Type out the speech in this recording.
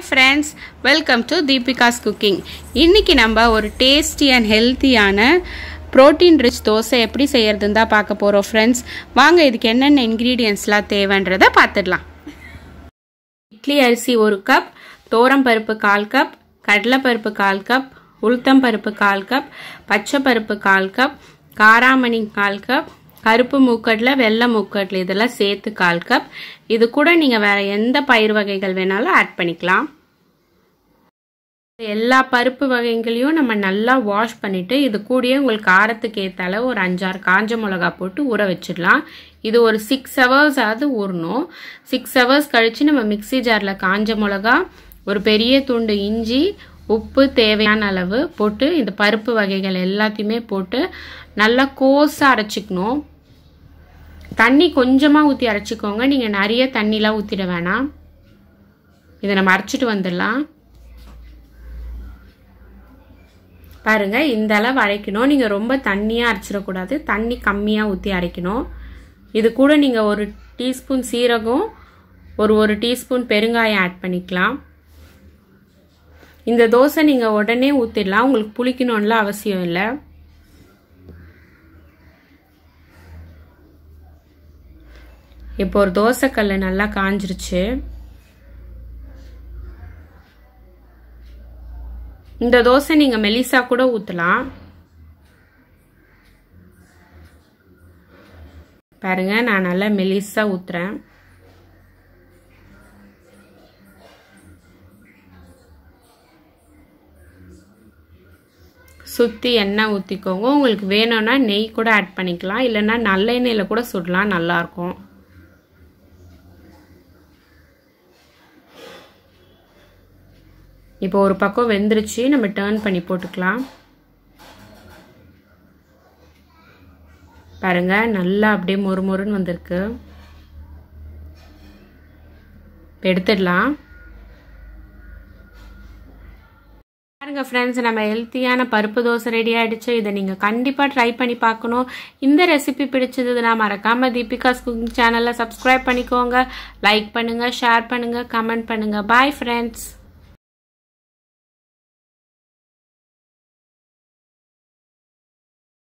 hi friends welcome to Deepika's cooking இன்றைக்கி நம்ம ஒரு டேஸ்டி அண்ட் ஹெல்த்தியான ப்ரோட்டீன் ரிச் தோசை எப்படி செய்கிறதுன்னு தான் பார்க்க போகிறோம் ஃப்ரெண்ட்ஸ் வாங்க இதுக்கு என்னென்ன இன்க்ரீடியன்ஸ்லாம் தேவைன்றதை பார்த்துடலாம் இட்லி அரிசி ஒரு கப் தோரம் பருப்பு கால் கப் கடலைப்பருப்பு கால் கப் உளுத்தம் பருப்பு கால் கப் பச்சை பருப்பு கால் கப் காராமணி கால் கப் கருப்பு மூக்கடலை வெள்ளை மூக்கடலை இதெல்லாம் சேர்த்து கால் கப் இது கூட நீங்கள் வேறு எந்த பயிர் வகைகள் வேணாலும் ஆட் பண்ணிக்கலாம் எல்லா பருப்பு வகைகளையும் நம்ம நல்லா வாஷ் பண்ணிவிட்டு இது கூடயே உங்களுக்கு காரத்துக்கு ஏற்ற அளவு ஒரு அஞ்சாறு காஞ்ச மிளகா போட்டு ஊற வச்சிடலாம் இது ஒரு சிக்ஸ் ஹவர்ஸாவது ஊறணும் சிக்ஸ் ஹவர்ஸ் கழித்து நம்ம மிக்சி ஜாரில் காஞ்ச மிளகா ஒரு பெரிய துண்டு இஞ்சி உப்பு தேவையான அளவு போட்டு இந்த பருப்பு வகைகள் எல்லாத்தையுமே போட்டு நல்லா கோஸாக அரைச்சிக்கணும் தண்ணி கொஞ்சமாக ஊற்றி அரைச்சிக்கோங்க நீங்கள் நிறைய தண்ணிலாம் ஊற்றிட வேணாம் இதை நம்ம அரைச்சிட்டு வந்துடலாம் பாருங்கள் இந்த அளவு அரைக்கணும் நீங்கள் ரொம்ப தண்ணியாக அரைச்சிடக்கூடாது தண்ணி கம்மியாக ஊற்றி அரைக்கணும் இது கூட நீங்கள் ஒரு டீஸ்பூன் சீரகம் ஒரு ஒரு டீஸ்பூன் பெருங்காயம் ஆட் பண்ணிக்கலாம் இந்த தோசை நீங்கள் உடனே ஊற்றிடலாம் உங்களுக்கு புளிக்கணும்ல அவசியம் இல்லை இப்போ ஒரு தோசைக்கல் நல்லா காஞ்சிருச்சு இந்த தோசை நீங்கள் மெலிசா கூட ஊற்றலாம் பாருங்க நான் நல்லா மெலிசா ஊற்றுறேன் சுற்றி எண்ணெய் ஊற்றிக்கோங்க உங்களுக்கு வேணும்னா நெய் கூட ஆட் பண்ணிக்கலாம் இல்லைன்னா நல்லெண்ணெயில் கூட சுடலாம் நல்லாயிருக்கும் இப்போ ஒரு பக்கம் வெந்துருச்சு நம்ம டேர்ன் பண்ணி போட்டுக்கலாம் பாருங்கள் நல்லா அப்படியே மொறு மொறுன்னு வந்திருக்கு எடுத்துடலாம் பாருங்க ஃப்ரெண்ட்ஸ் நம்ம ஹெல்த்தியான பருப்பு தோசை ரெடி ஆயிடுச்சு இதை நீங்கள் கண்டிப்பாக ட்ரை பண்ணி பார்க்கணும் இந்த ரெசிபி பிடிச்சதுன்னா மறக்காமல் தீபிகாஸ் குக்கிங் சேனலை சப்ஸ்கிரைப் பண்ணிக்கோங்க லைக் பண்ணுங்கள் ஷேர் பண்ணுங்கள் கமெண்ட் பண்ணுங்கள் பாய் ஃப்ரெண்ட்ஸ்